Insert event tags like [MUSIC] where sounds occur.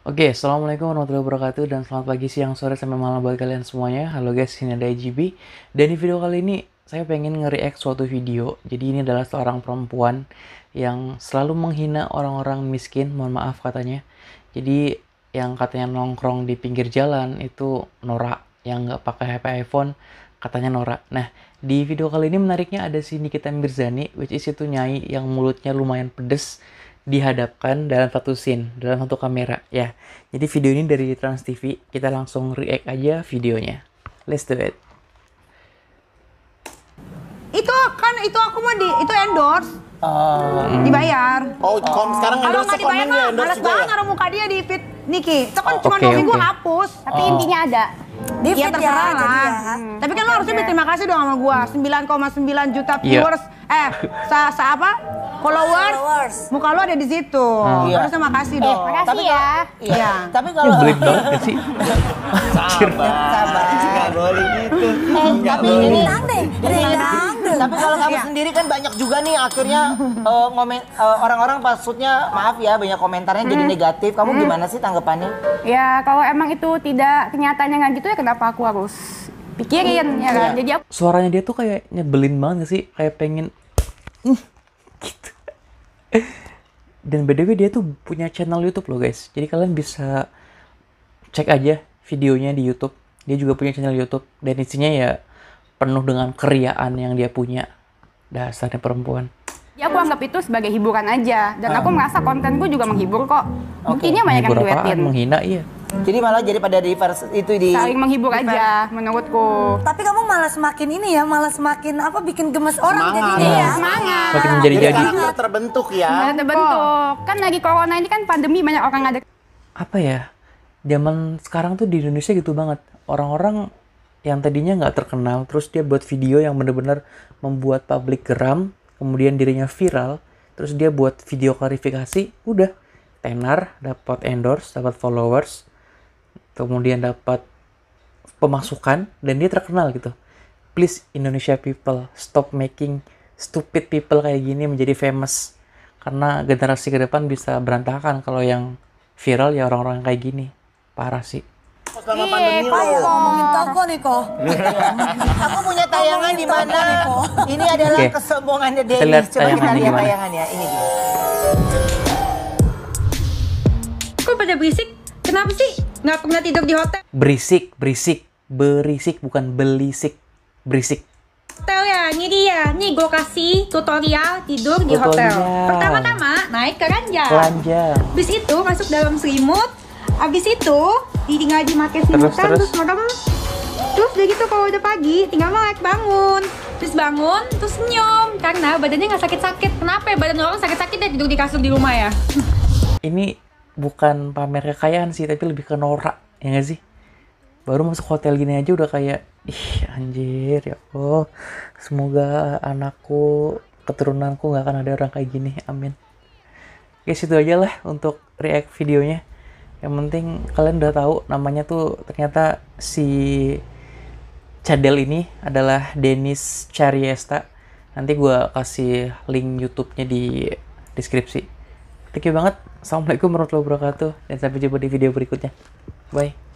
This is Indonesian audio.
Oke, okay, Assalamualaikum warahmatullahi wabarakatuh dan selamat pagi, siang, sore, sampai malam buat kalian semuanya. Halo guys, ini ada IGB. Dan di video kali ini, saya pengen nge-react suatu video. Jadi ini adalah seorang perempuan yang selalu menghina orang-orang miskin, mohon maaf katanya. Jadi yang katanya nongkrong di pinggir jalan itu norak, yang nggak pakai HP iPhone katanya norak. Nah, di video kali ini menariknya ada si Nikita Mirzani, which is itu nyai yang mulutnya lumayan pedes dihadapkan dalam satu scene, dalam satu kamera ya. Jadi video ini dari Trans TV, kita langsung react aja videonya. Let's do it. Itu kan itu aku mau di itu endorse. Uh, dibayar. Oh, uh, kalau sekarang endorse kalau dibayar mah males banget ya? muka dia di fit Niki. Itu kan oh, cuma okay, gue okay. hapus. Tapi uh. intinya ada. Di ya terserah ya, lah. Ya. Tapi kan lo harusnya berterima kasih dong sama gue. 9,9 juta iya. viewers. Yeah. Eh, sa, sa apa? Followers first. Muka lu ada di situ. Hmm. Harusnya makasih eh, oh, Makasih tapi ya. Iya. Ya. Tapi kalau Ini banget sih. [LAUGHS] sabar. Sabar. Enggak boleh gitu. Eh, tapi boleh. ini nanti. Tapi kalau kamu ya. sendiri kan banyak juga nih akhirnya uh, ngomen uh, orang-orang maksudnya maaf ya banyak komentarnya hmm. jadi negatif. Kamu hmm. gimana sih tanggapannya? Ya kalau emang itu tidak kenyataannya nggak gitu ya kenapa aku harus pikirin hmm. ya kan. Iya. Jadi aku... suaranya dia tuh kayak nyebelin banget gak sih? Kayak pengen uh, dan btw dia tuh punya channel YouTube loh guys jadi kalian bisa cek aja videonya di YouTube dia juga punya channel YouTube dan isinya ya penuh dengan keriaan yang dia punya dasarnya perempuan ya aku anggap itu sebagai hiburan aja dan um, aku ah. merasa kontenku juga menghibur kok Okay. Mungkinnya banyak yang duetin menghina iya jadi malah jadi pada di itu di saling menghibur aja menurutku. Hmm. Tapi kamu malah semakin ini ya, malah semakin apa bikin gemes orang jadi dia ya. Semangat. semakin iya. menjadi jadi. jadi. terbentuk ya. Semangat iya, terbentuk. Kan lagi corona ini kan pandemi banyak orang ada apa ya? Zaman sekarang tuh di Indonesia gitu banget. Orang-orang yang tadinya nggak terkenal terus dia buat video yang bener-bener membuat publik geram kemudian dirinya viral terus dia buat video klarifikasi udah tenar dapat endorse dapat followers kemudian dapat pemasukan dan dia terkenal gitu please Indonesia people stop making stupid people kayak gini menjadi famous karena generasi ke depan bisa berantakan kalau yang viral ya orang-orang kayak gini parah sih selama iya, pandemi lo. ngomongin toko nih kok. [LAUGHS] Aku punya tayangan di mana? Ini adalah okay. kesombongannya Denny. Coba kita lihat tayangan ya. Ini dia. Kok pada berisik? Kenapa sih? nggak pernah tidur di hotel berisik berisik berisik bukan belisik berisik hotel ya ini dia ini gue kasih tutorial tidur di hotel pertama-tama naik ke ranjang ranjang bis itu masuk dalam selimut abis itu ditinggal dimakai selimutan terus, terus. terus terus udah gitu kalau udah pagi tinggal melek bangun terus bangun terus senyum karena badannya nggak sakit-sakit kenapa ya badan orang sakit-sakit ya tidur di kasur di rumah ya ini bukan pamer kekayaan sih tapi lebih ke norak ya gak sih baru masuk hotel gini aja udah kayak ih anjir ya Allah semoga anakku keturunanku nggak akan ada orang kayak gini amin oke situ aja lah untuk react videonya yang penting kalian udah tahu namanya tuh ternyata si cadel ini adalah Dennis Chariesta nanti gue kasih link YouTube-nya di deskripsi Thank you banget. Assalamualaikum warahmatullahi wabarakatuh. Dan sampai jumpa di video berikutnya. Bye.